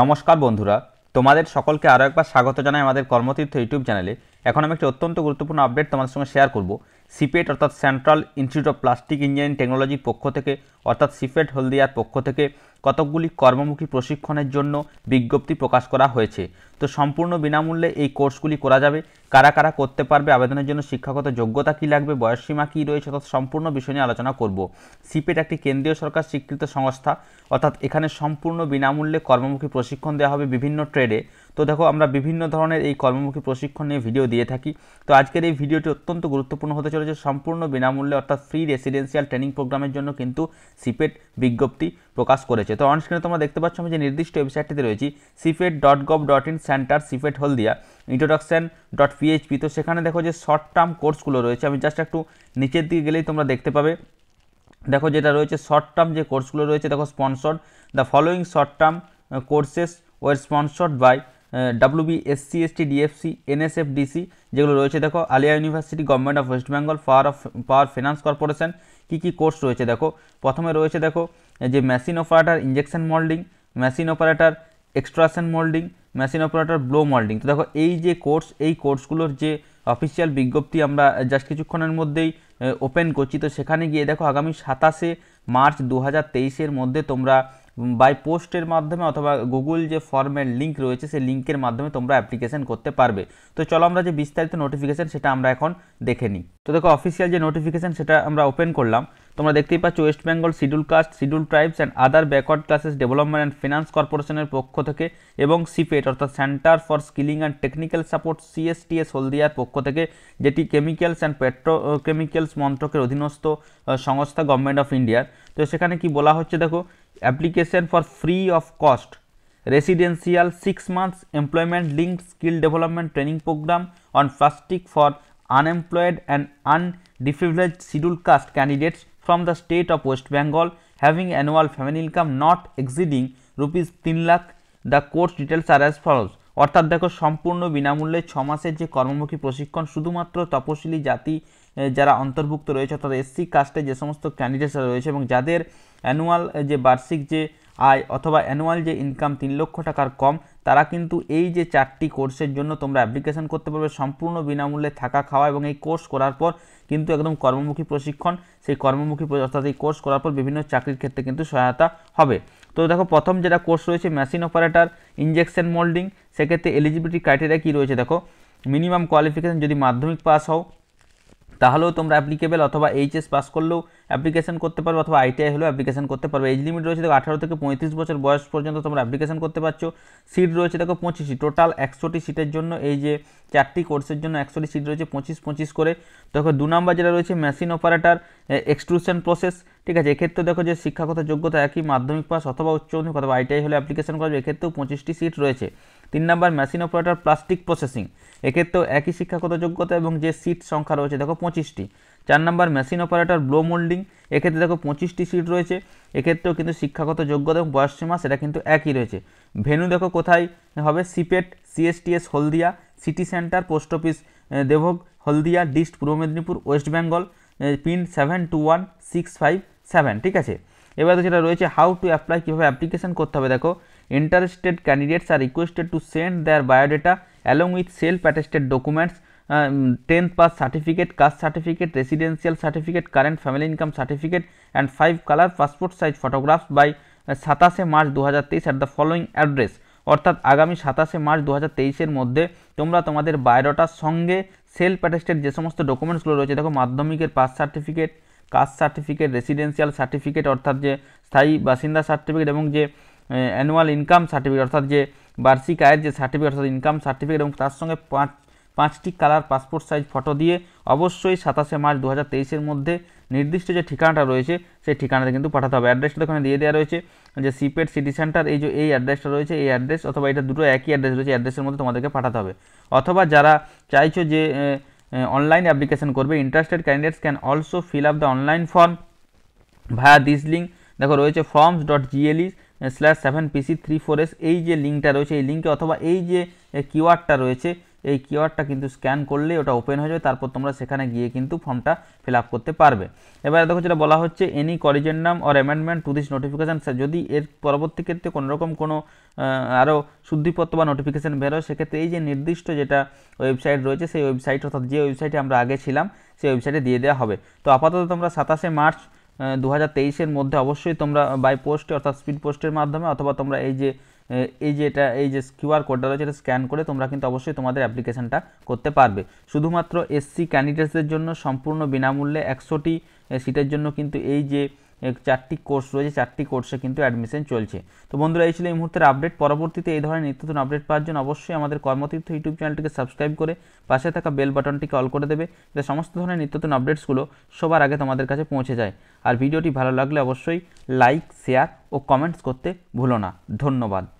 নমস্কার বন্ধুরা তোমাদের সকলকে আরও একবার স্বাগত জানাই আমাদের কর্মতীর্থ ইউটিউব চ্যানেলে এখন আমি একটি অত্যন্ত গুরুত্বপূর্ণ আপডেট তোমাদের সঙ্গে শেয়ার করব সিপেট অর্থাৎ central institute of plastic engineering টেকনোলজির পক্ষ থেকে অর্থাৎ সিপেট হলদিয়ার পক্ষ থেকে কতকগুলি কর্মমুখী প্রশিক্ষণের জন্য বিজ্ঞপ্তি প্রকাশ করা হয়েছে তো সম্পূর্ণ বিনামূল্যে এই কোর্সগুলি করা যাবে কারা কারা করতে পারবে আবেদনের জন্য শিক্ষাগত যোগ্যতা কী লাগবে বয়সসীমা কী রয়েছে অর্থাৎ সম্পূর্ণ বিষয় নিয়ে আলোচনা করব সিপেট একটি কেন্দ্রীয় সরকার স্বীকৃত সংস্থা অর্থাৎ এখানে সম্পূর্ণ বিনামূল্যে কর্মমুখী প্রশিক্ষণ দেওয়া হবে বিভিন্ন ট্রেডে তো দেখো আমরা বিভিন্ন ধরনের এই কর্মমুখী প্রশিক্ষণ নিয়ে ভিডিও দিয়ে থাকি তো আজকের এই ভিডিওটি অত্যন্ত গুরুত্বপূর্ণ হতে চলেছে সম্পূর্ণ বিনামূল্যে অর্থাৎ ফ্রি রেসিডেন্সিয়াল ট্রেনিং প্রোগ্রামের জন্য কিন্তু সিপেট e বিজ্ঞপ্তি প্রকাশ করেছে তো অনস্ক্রিনে তোমরা দেখতে পাচ্ছ আমি যে নির্দিষ্ট ওয়েবসাইটটিতে রয়েছি CIPET dot gov dot in centre CIPET Haldia introduction dot PHP তো সেখানে দেখো যে শর্ট টার্ম কোর্সগুলো রয়েছে আমি জাস্ট একটু নিচের দিকে গেলেই তোমরা দেখতে পাবে দেখো যেটা রয়েছে শর্ট টার্ম যে কোর্সগুলো রয়েছে দেখো sponsored the following short term courses were sponsored by WB SC ST DFC NSF DC যেগুলো রয়েছে দেখো Aliah university government of west Bengal power of power finance corporation কী কী কোর্স রয়েছে দেখো প্রথমে রয়েছে দেখো যে machine operator injection moulding machine operator extraction moulding machine operator blow moulding তো দেখো এই যে কোর্স এই কোর্সগুলোর যে অফিসিয়াল বিজ্ঞপ্তি আমরা জাস্ট কিছুক্ষণের মধ্যেই ওপেন করছি তো সেখানে গিয়ে দেখো আগামী সাতাশে মার্চ দু হাজার মধ্যে তোমরা বাই পোস্টের মাধ্যমে অথবা গুগল যে ফর্মের লিঙ্ক রয়েছে সেই লিঙ্কের মাধ্যমে তোমরা অ্যাপ্লিকেশন করতে পারবে তো চলো আমরা যে বিস্তারিত নোটিফিকেশান সেটা আমরা এখন দেখে নিই তো দেখো অফিসিয়াল যে নোটিফিকেশান সেটা আমরা ওপেন করলাম তোমরা দেখতেই পাচ্ছ west Bengal schedule caste schedule tribes and other backward classes development and finance কর্পোরেশনের পক্ষ থেকে এবং সিপেট অর্থাৎ centre for skilling and technical support CSTS হলদিয়ার পক্ষ থেকে যেটি কেমিক্যালস অ্যান্ড পেট্রোকেমিক্যালস মন্ত্রকের অধীনস্থ সংস্থা গভর্নমেন্ট অফ ইন্ডিয়ার তো সেখানে কি বলা হচ্ছে দেখো application for free of cost residential 6 months employment linked skill development training program on plastic for unemployed and undeprivileged scheduled caste candidates from the state of West Bengal having annual family income not exceeding rupees 3 lakh the course details are as follows অর্থাৎ দেখো সম্পূর্ণ বিনামূল্যে ছ মাসের যে কর্মমুখী প্রশিক্ষণ শুধুমাত্র তপশিলি জাতি যারা অন্তর্ভুক্ত রয়েছে অর্থাৎ এসসি কাস্টে যে সমস্ত ক্যান্ডিডেটসরা রয়েছে এবং যাদের অ্যানুয়াল যে বার্ষিক যে আয় অথবা অ্যানুয়াল যে ইনকাম তিন লক্ষ টাকার কম তারা কিন্তু এই যে চারটি কোর্সের জন্য তোমরা অ্যাপ্লিকেশান করতে পারবে সম্পূর্ণ বিনামূল্যে থাকা খাওয়া এবং এই কোর্স করার পর কিন্তু একদম কর্মমুখী প্রশিক্ষণ সেই কর্মমুখী অর্থাৎ এই কোর্স করার পর বিভিন্ন চাকরির ক্ষেত্রে কিন্তু সহায়তা হবে তো দেখো প্রথম যেটা কোর্স রয়েছে মেশিন অপারেটার ইঞ্জেকশন মোল্ডিং সেক্ষেত্রে এলিজিবিলিটি ক্রাইটেরিয়া কী রয়েছে দেখো মিনিমাম কোয়ালিফিকেশান যদি মাধ্যমিক পাস হও তাহলেও তোমরা অ্যাপ্লিকেবল অথবা এইচএস পাস করলেও অ্যাপ্লিকেশন করতে পারবে অথবা আইটিআই হলেও অ্যাপ্লিকেশন করতে পারবে এজ লিমিট রয়েছে দেখো আঠারো থেকে পঁয়ত্রিশ বছর বয়স পর্যন্ত তোমরা অ্যাপ্লিকেশন করতে পারছো সিট রয়েছে দেখো পঁচিশটি টোটাল একশোটি সিটের জন্য এই যে চারটি কোর্সের জন্য একশোটি সিট রয়েছে পঁচিশ পঁচিশ করে দেখো দু নম্বর যেটা রয়েছে মেশিন অপারেটার এক্সট্রুশন প্রসেস ঠিক আছে এক্ষেত্রে দেখো যে শিক্ষাগত যোগ্যতা একই মাধ্যমিক পাস অথবা উচ্চ মাধ্যমিক অথবা আইটিআই হলে অ্যাপ্লিকেশন করবে এক্ষেত্রেও পঁচিশটি সিট রয়েছে তিন number machine operator plastic processing এক্ষেত্রেও একই শিক্ষাগত যোগ্যতা এবং যে সিট সংখ্যা রয়েছে দেখো পঁচিশটি চার number machine operator blow moulding এক্ষেত্রে দেখো পঁচিশটি সিট রয়েছে এক্ষেত্রেও কিন্তু শিক্ষাগত যোগ্যতা এবং বয়সসীমা সেটা কিন্তু একই রয়েছে ভেনু দেখো কোথায় হবে CIPET CSTS Haldia city centre post office Debhog Haldia dist Purba Medinipur west Bengal pin seven two one six five seven ঠিক আছে এবার তো যেটা রয়েছে হাউ টু অ্যাপ্লাই কীভাবে অ্যাপ্লিকেশান করতে হবে দেখো interested candidates are requested to send their biodata along with self-attested documents 10th pass certificate, caste certificate, residential certificate, current family income certificate and 5 color passport size photographs by সাতাশে March দু at the following address অর্থাৎ আগামী সাতাশে March দু হাজার মধ্যে তোমরা তোমাদের বায়োডাটার সঙ্গে সেলফ অ্যাটেস্টেড যে সমস্ত ডকুমেন্টসগুলো রয়েছে দেখো মাধ্যমিকের pass certificate caste certificate residential certificate অর্থাৎ যে স্থায়ী বাসিন্দা সার্টিফিকেট এবং যে অ্যানুয়াল ইনকাম সার্টিফিকেট অর্থাৎ যে বার্ষিক আয়ের যে সার্টিফিকেট অর্থাৎ ইনকাম সার্টিফিকেট এবং তার সঙ্গে পাঁচ পাঁচটি কালার পাসপোর্ট সাইজ ফটো দিয়ে অবশ্যই সাতাশে মার্চ দু হাজার মধ্যে নির্দিষ্ট যে ঠিকানাটা রয়েছে সেই ঠিকানাতে কিন্তু পাঠাতে হবে অ্যাড্রেসটা ওখানে দিয়ে দেওয়া রয়েছে যে সিপেট সিটি সেন্টার এই যে এই অ্যাড্রেসটা রয়েছে এই অ্যাড্রেস অথবা এটা দুটো একই অ্যাড্রেস রয়েছে অ্যাড্রেসের মধ্যে তোমাদেরকে পাঠাতে হবে অথবা যারা চাইছো যে অনলাইন অ্যাপ্লিকেশন করবে interested candidates can also fill up the online form via this link দেখো রয়েছে forms dot GLE slash seven PC three four S এই যে লিঙ্কটা রয়েছে এই লিঙ্কে অথবা এই যে কিওয়ার্ডটা রয়েছে এই কিওয়ার্ডটা কিন্তু স্ক্যান করলে ওটা ওপেন হয়ে যাবে তারপর তোমরা সেখানে গিয়ে কিন্তু ফর্মটা ফিল আপ করতে পারবে এবারে দেখো যেটা বলা হচ্ছে এনি কলেজের নাম or amendment to this notification যদি এর পরবর্তী ক্ষেত্রে কোনোরকম কোনো আরও শুদ্ধিপত্র বা নোটিফিকেশান বেরোয় সেক্ষেত্রে এই যে নির্দিষ্ট যেটা ওয়েবসাইট রয়েছে সেই ওয়েবসাইট অর্থাৎ যে ওয়েবসাইটে আমরা আগে ছিলাম সেই ওয়েবসাইটে দিয়ে দেওয়া হবে তো আপাতত তোমরা সাতাশে মার্চ দু হাজার মধ্যে অবশ্যই তোমরা বাই পোস্টে অর্থাৎ স্পিড পোস্টের মাধ্যমে অথবা তোমরা এই যে এই যে এটা এই যে কিউআর কোডটা রয়েছে এটা স্ক্যান করে তোমরা কিন্তু অবশ্যই তোমাদের অ্যাপ্লিকেশানটা করতে পারবে শুধুমাত্র এসসি ক্যান্ডিডেটসদের জন্য সম্পূর্ণ বিনামূল্যে একশোটি সিটের জন্য কিন্তু এই যে চারটি কোর্স রয়েছে চারটি কোর্সে কিন্তু অ্যাডমিশন চলছে তো বন্ধুরা এই ছিল এই মুহূর্তের আপডেট পরবর্তীতে এই ধরনের নিত্য নতুন আপডেট পাওয়ার জন্য অবশ্যই আমাদের কর্মতীর্থ ইউটিউব চ্যানেলটিকে সাবস্ক্রাইব করে পাশে থাকা বেল বাটনটিকে অল করে দেবে যাতে সমস্ত ধরনের নিত্য নতুন আপডেটসগুলো সবার আগে তোমাদের কাছে পৌঁছে যায় আর ভিডিওটি ভালো লাগলে অবশ্যই লাইক শেয়ার ও কমেন্টস করতে ভুলো না ধন্যবাদ